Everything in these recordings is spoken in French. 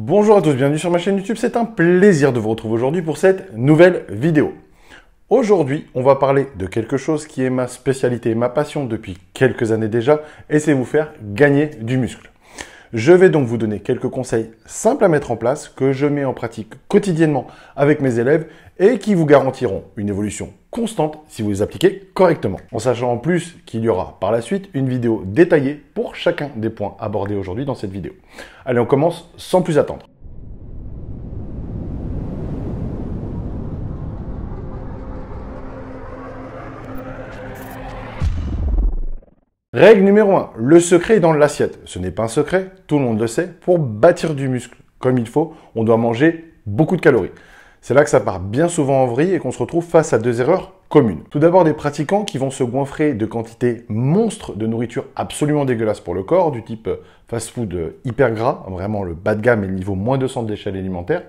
Bonjour à tous, bienvenue sur ma chaîne YouTube, c'est un plaisir de vous retrouver aujourd'hui pour cette nouvelle vidéo. Aujourd'hui, on va parler de quelque chose qui est ma spécialité, ma passion depuis quelques années déjà, et c'est vous faire gagner du muscle. Je vais donc vous donner quelques conseils simples à mettre en place que je mets en pratique quotidiennement avec mes élèves et qui vous garantiront une évolution constante si vous les appliquez correctement. En sachant en plus qu'il y aura par la suite une vidéo détaillée pour chacun des points abordés aujourd'hui dans cette vidéo. Allez, on commence sans plus attendre. Règle numéro 1, le secret est dans l'assiette. Ce n'est pas un secret, tout le monde le sait. Pour bâtir du muscle comme il faut, on doit manger beaucoup de calories. C'est là que ça part bien souvent en vrille et qu'on se retrouve face à deux erreurs communes. Tout d'abord, des pratiquants qui vont se goinfrer de quantités monstres de nourriture absolument dégueulasse pour le corps, du type euh, fast-food euh, hyper gras, vraiment le bas de gamme et le niveau moins 200 de l'échelle alimentaire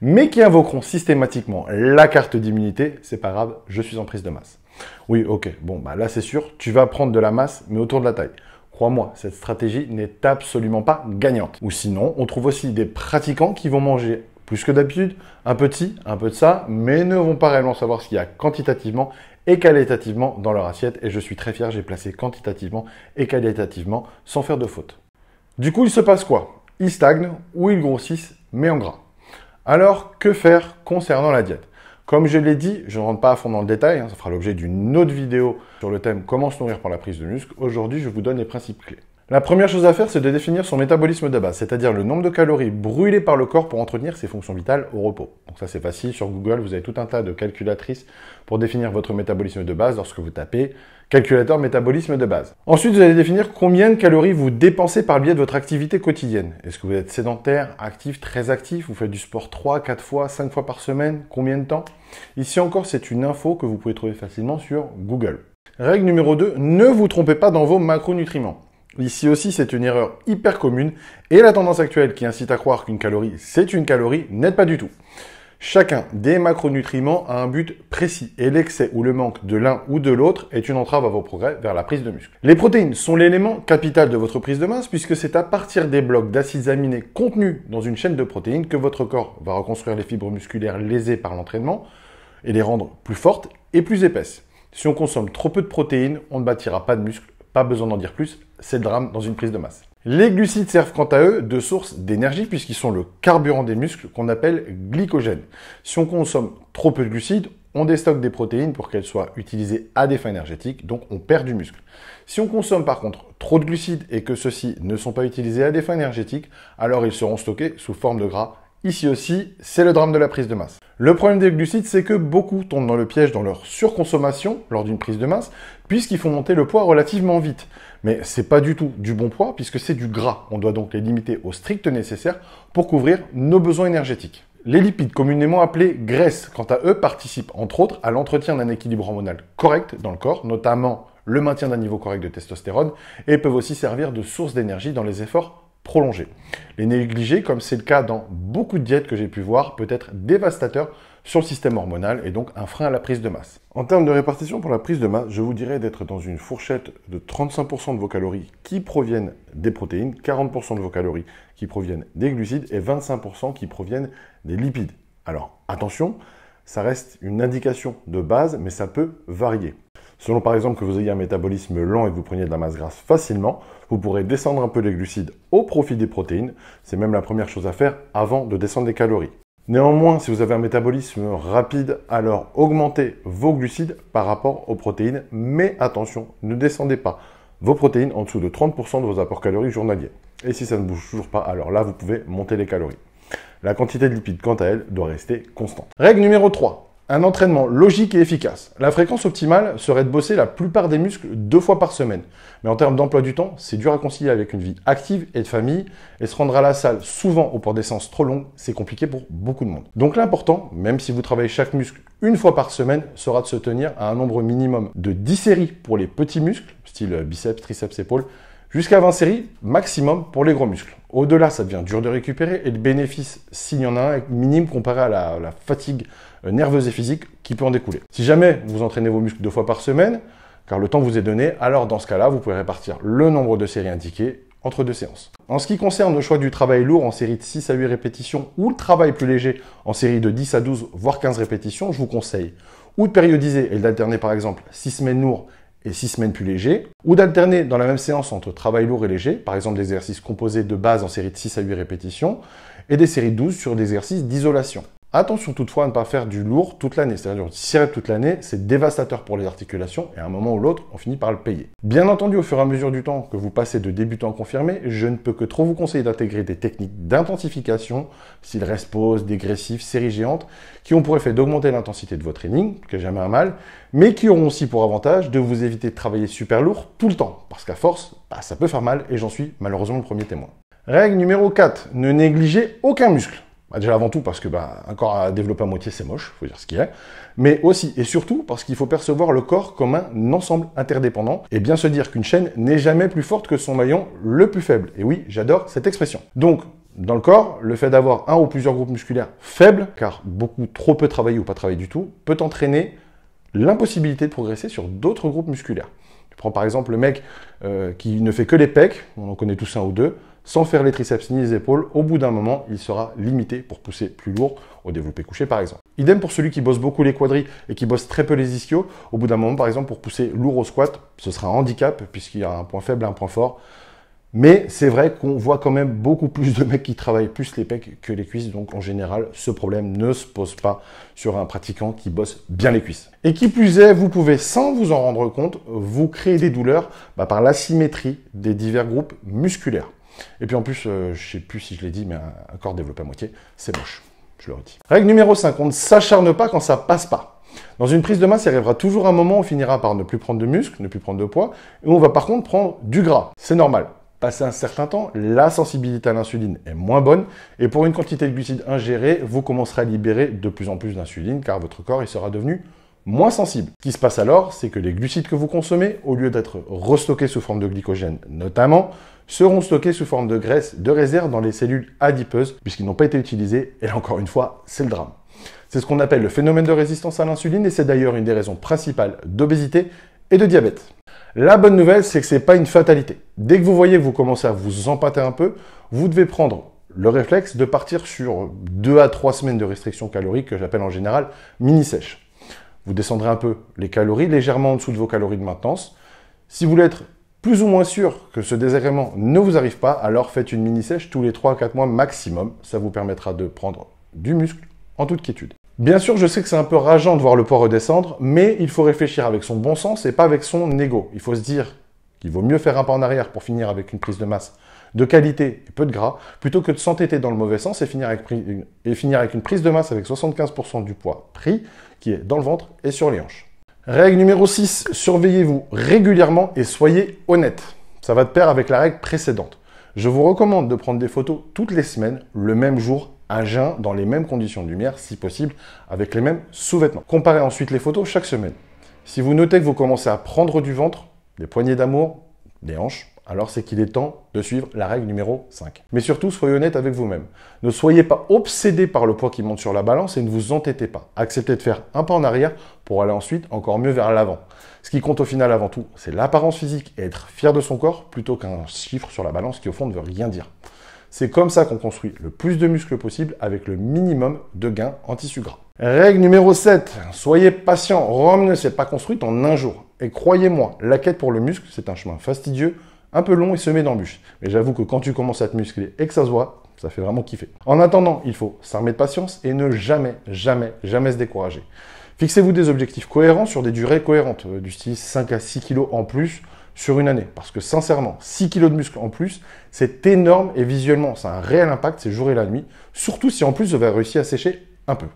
mais qui invoqueront systématiquement la carte d'immunité, c'est pas grave, je suis en prise de masse. Oui, ok, bon, bah là c'est sûr, tu vas prendre de la masse, mais autour de la taille. Crois-moi, cette stratégie n'est absolument pas gagnante. Ou sinon, on trouve aussi des pratiquants qui vont manger plus que d'habitude, un petit, un peu de ça, mais ne vont pas réellement savoir ce qu'il y a quantitativement et qualitativement dans leur assiette. Et je suis très fier, j'ai placé quantitativement et qualitativement sans faire de faute. Du coup, il se passe quoi Ils stagnent ou ils grossissent, mais en gras. Alors, que faire concernant la diète Comme je l'ai dit, je ne rentre pas à fond dans le détail, hein, ça fera l'objet d'une autre vidéo sur le thème comment se nourrir par la prise de muscle. Aujourd'hui, je vous donne les principes clés. La première chose à faire, c'est de définir son métabolisme de base, c'est-à-dire le nombre de calories brûlées par le corps pour entretenir ses fonctions vitales au repos. Donc ça c'est facile, sur Google, vous avez tout un tas de calculatrices pour définir votre métabolisme de base lorsque vous tapez calculateur métabolisme de base. Ensuite, vous allez définir combien de calories vous dépensez par le biais de votre activité quotidienne. Est-ce que vous êtes sédentaire, actif, très actif, vous faites du sport 3, 4 fois, 5 fois par semaine, combien de temps Ici encore, c'est une info que vous pouvez trouver facilement sur Google. Règle numéro 2, ne vous trompez pas dans vos macronutriments. Ici aussi, c'est une erreur hyper commune et la tendance actuelle qui incite à croire qu'une calorie, c'est une calorie, n'aide pas du tout. Chacun des macronutriments a un but précis et l'excès ou le manque de l'un ou de l'autre est une entrave à vos progrès vers la prise de muscle. Les protéines sont l'élément capital de votre prise de masse puisque c'est à partir des blocs d'acides aminés contenus dans une chaîne de protéines que votre corps va reconstruire les fibres musculaires lésées par l'entraînement et les rendre plus fortes et plus épaisses. Si on consomme trop peu de protéines, on ne bâtira pas de muscles, pas besoin d'en dire plus, c'est le drame dans une prise de masse. Les glucides servent quant à eux de source d'énergie puisqu'ils sont le carburant des muscles qu'on appelle glycogène. Si on consomme trop peu de glucides, on déstocke des protéines pour qu'elles soient utilisées à des fins énergétiques, donc on perd du muscle. Si on consomme par contre trop de glucides et que ceux-ci ne sont pas utilisés à des fins énergétiques, alors ils seront stockés sous forme de gras Ici aussi, c'est le drame de la prise de masse. Le problème des glucides, c'est que beaucoup tombent dans le piège dans leur surconsommation lors d'une prise de masse, puisqu'ils font monter le poids relativement vite. Mais ce c'est pas du tout du bon poids, puisque c'est du gras. On doit donc les limiter au strict nécessaire pour couvrir nos besoins énergétiques. Les lipides, communément appelés graisses, quant à eux, participent entre autres à l'entretien d'un équilibre hormonal correct dans le corps, notamment le maintien d'un niveau correct de testostérone, et peuvent aussi servir de source d'énergie dans les efforts prolonger. Les négliger, comme c'est le cas dans beaucoup de diètes que j'ai pu voir, peut être dévastateur sur le système hormonal et donc un frein à la prise de masse. En termes de répartition pour la prise de masse, je vous dirais d'être dans une fourchette de 35% de vos calories qui proviennent des protéines, 40% de vos calories qui proviennent des glucides et 25% qui proviennent des lipides. Alors attention, ça reste une indication de base, mais ça peut varier. Selon par exemple que vous ayez un métabolisme lent et que vous preniez de la masse grasse facilement, vous pourrez descendre un peu les glucides au profit des protéines. C'est même la première chose à faire avant de descendre les calories. Néanmoins, si vous avez un métabolisme rapide, alors augmentez vos glucides par rapport aux protéines, mais attention, ne descendez pas vos protéines en dessous de 30% de vos apports caloriques journaliers. Et si ça ne bouge toujours pas, alors là, vous pouvez monter les calories. La quantité de lipides, quant à elle, doit rester constante. Règle numéro 3. Un entraînement logique et efficace. La fréquence optimale serait de bosser la plupart des muscles deux fois par semaine. Mais en termes d'emploi du temps, c'est dur à concilier avec une vie active et de famille. Et se rendre à la salle souvent au port d'essence trop long, c'est compliqué pour beaucoup de monde. Donc l'important, même si vous travaillez chaque muscle une fois par semaine, sera de se tenir à un nombre minimum de 10 séries pour les petits muscles, style biceps, triceps, épaules, Jusqu'à 20 séries, maximum pour les gros muscles. Au-delà, ça devient dur de récupérer et le bénéfice, s'il y en a un, est minime comparé à la, fatigue euh, nerveuse et physique qui peut en découler. Si jamais vous entraînez vos muscles deux fois par semaine, car le temps vous est donné, alors dans ce cas-là, vous pouvez répartir le nombre de séries indiquées entre deux séances. En ce qui concerne le choix du travail lourd en série de 6 à 8 répétitions ou le travail plus léger en série de 10 à 12 voire 15 répétitions, je vous conseille ou de périodiser et d'alterner par exemple 6 semaines lourdes et 6 semaines plus légers ou d'alterner dans la même séance entre travail lourd et léger, par exemple des exercices composés de base en série de 6 à 8 répétitions, et des séries 12 sur des exercices d'isolation. Attention toutefois à ne pas faire du lourd toute l'année. C'est-à-dire tirer toute l'année, c'est dévastateur pour les articulations et à un moment ou l'autre, on finit par le payer. Bien entendu, au fur et à mesure du temps que vous passez de débutant à confirmé, je ne peux que trop vous conseiller d'intégrer des techniques d'intensification, s'il reste pause, dégressif, série géante, qui ont pour effet d'augmenter l'intensité de votre training, que jamais un mal, mais qui auront aussi pour avantage de vous éviter de travailler super lourd tout le temps, parce qu'à force, bah, ça peut faire mal et j'en suis malheureusement le premier témoin. Règle numéro 4, ne négligez aucun muscle. Bah, déjà avant tout parce que bah, un corps à développer à moitié c'est moche, il faut dire ce qu'il est, mais aussi et surtout parce qu'il faut percevoir le corps comme un ensemble interdépendant et bien se dire qu'une chaîne n'est jamais plus forte que son maillon le plus faible. Et oui, j'adore cette expression. Donc dans le corps, le fait d'avoir un ou plusieurs groupes musculaires faibles, car beaucoup trop peu travaillés ou pas travaillés du tout, peut entraîner l'impossibilité de progresser sur d'autres groupes musculaires. Tu prends par exemple le mec euh, qui ne fait que les pecs, on en connaît tous un ou deux, sans faire les triceps ni les épaules, au bout d'un moment, il sera limité pour pousser plus lourd au développé couché par exemple. Idem pour celui qui bosse beaucoup les quadris et qui bosse très peu les ischios, au bout d'un moment par exemple pour pousser lourd au squat, ce sera un handicap puisqu'il y a un point faible et un point fort. Mais c'est vrai qu'on voit quand même beaucoup plus de mecs qui travaillent plus les pecs que les cuisses. Donc en général, ce problème ne se pose pas sur un pratiquant qui bosse bien les cuisses. Et qui plus est, vous pouvez, sans vous en rendre compte, vous créer des douleurs bah, par l'asymétrie des divers groupes musculaires. Et puis en plus, euh, je ne sais plus si je l'ai dit, mais un, corps développé à moitié, c'est moche. Je le redis. Règle numéro 5, on ne s'acharne pas quand ça passe pas. Dans une prise de masse, il arrivera toujours un moment où on finira par ne plus prendre de muscles, ne plus prendre de poids, et on va par contre prendre du gras. C'est normal. Passé un certain temps, la sensibilité à l'insuline est moins bonne et pour une quantité de glucides ingérée, vous commencerez à libérer de plus en plus d'insuline car votre corps il sera devenu moins sensible. Ce qui se passe alors, c'est que les glucides que vous consommez, au lieu d'être restockés sous forme de glycogène notamment, seront stockés sous forme de graisse de réserve dans les cellules adipeuses, puisqu'ils n'ont pas été utilisés, et là encore une fois, c'est le drame. C'est ce qu'on appelle le phénomène de résistance à l'insuline, et c'est d'ailleurs une des raisons principales d'obésité et de diabète. La bonne nouvelle, c'est que ce n'est pas une fatalité. Dès que vous voyez que vous commencez à vous empâter un peu, vous devez prendre le réflexe de partir sur 2 à 3 semaines de restriction calorique que j'appelle en général mini-sèche vous descendrez un peu les calories, légèrement en dessous de vos calories de maintenance. Si vous voulez être plus ou moins sûr que ce désagrément ne vous arrive pas, alors faites une mini-sèche tous les 3 à 4 mois maximum. Ça vous permettra de prendre du muscle en toute quiétude. Bien sûr, je sais que c'est un peu rageant de voir le poids redescendre, mais il faut réfléchir avec son bon sens et pas avec son ego. Il faut se dire qu'il vaut mieux faire un pas en arrière pour finir avec une prise de masse de qualité et peu de gras, plutôt que de s'entêter dans le mauvais sens et finir avec, une prise de masse avec 75% du poids pris qui est dans le ventre et sur les hanches. Règle numéro 6, surveillez-vous régulièrement et soyez honnête. Ça va de pair avec la règle précédente. Je vous recommande de prendre des photos toutes les semaines, le même jour, à jeun, dans les mêmes conditions de lumière, si possible, avec les mêmes sous-vêtements. Comparez ensuite les photos chaque semaine. Si vous notez que vous commencez à prendre du ventre, des poignées d'amour, des hanches, alors c'est qu'il est temps de suivre la règle numéro 5. Mais surtout, soyez honnête avec vous-même. Ne soyez pas obsédé par le poids qui monte sur la balance et ne vous entêtez pas. Acceptez de faire un pas en arrière pour aller ensuite encore mieux vers l'avant. Ce qui compte au final avant tout, c'est l'apparence physique et être fier de son corps plutôt qu'un chiffre sur la balance qui au fond ne veut rien dire. C'est comme ça qu'on construit le plus de muscles possible avec le minimum de gains en tissu gras. Règle numéro 7, soyez patient. Rome ne s'est pas construite en un jour. Et croyez-moi, la quête pour le muscle, c'est un chemin fastidieux un peu long et semé d'embûches. Mais j'avoue que quand tu commences à te muscler et que ça se voit, ça fait vraiment kiffer. En attendant, il faut s'armer de patience et ne jamais, jamais, jamais se décourager. Fixez-vous des objectifs cohérents sur des durées cohérentes, euh, du style 5 à 6 kilos en plus sur une année. Parce que sincèrement, 6 kilos de muscle en plus, c'est énorme et visuellement, c'est un réel impact, c'est jour et la nuit. Surtout si en plus vous avez réussi à sécher un peu.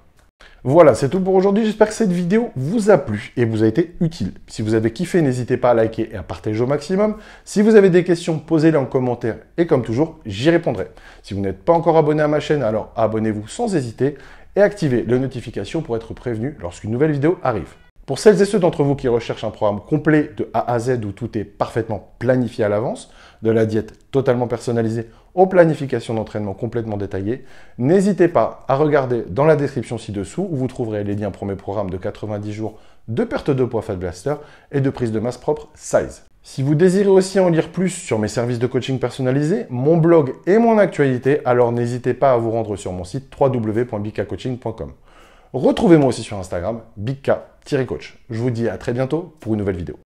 Voilà, c'est tout pour aujourd'hui. J'espère que cette vidéo vous a plu et vous a été utile. Si vous avez kiffé, n'hésitez pas à liker et à partager au maximum. Si vous avez des questions, posez-les en commentaire et comme toujours, j'y répondrai. Si vous n'êtes pas encore abonné à ma chaîne, alors abonnez-vous sans hésiter et activez les notifications pour être prévenu lorsqu'une nouvelle vidéo arrive. Pour celles et ceux d'entre vous qui recherchent un programme complet de A à Z où tout est parfaitement planifié à l'avance, de la diète totalement personnalisée aux planifications d'entraînement complètement détaillées, n'hésitez pas à regarder dans la description ci-dessous où vous trouverez les liens pour mes programmes de 90 jours de perte de poids Fat Blaster et de prise de masse propre Size. Si vous désirez aussi en lire plus sur mes services de coaching personnalisés, mon blog et mon actualité, alors n'hésitez pas à vous rendre sur mon site www.bikacoaching.com. Retrouvez-moi aussi sur Instagram, Bika. Thierry Coach. Je vous dis à très bientôt pour une nouvelle vidéo.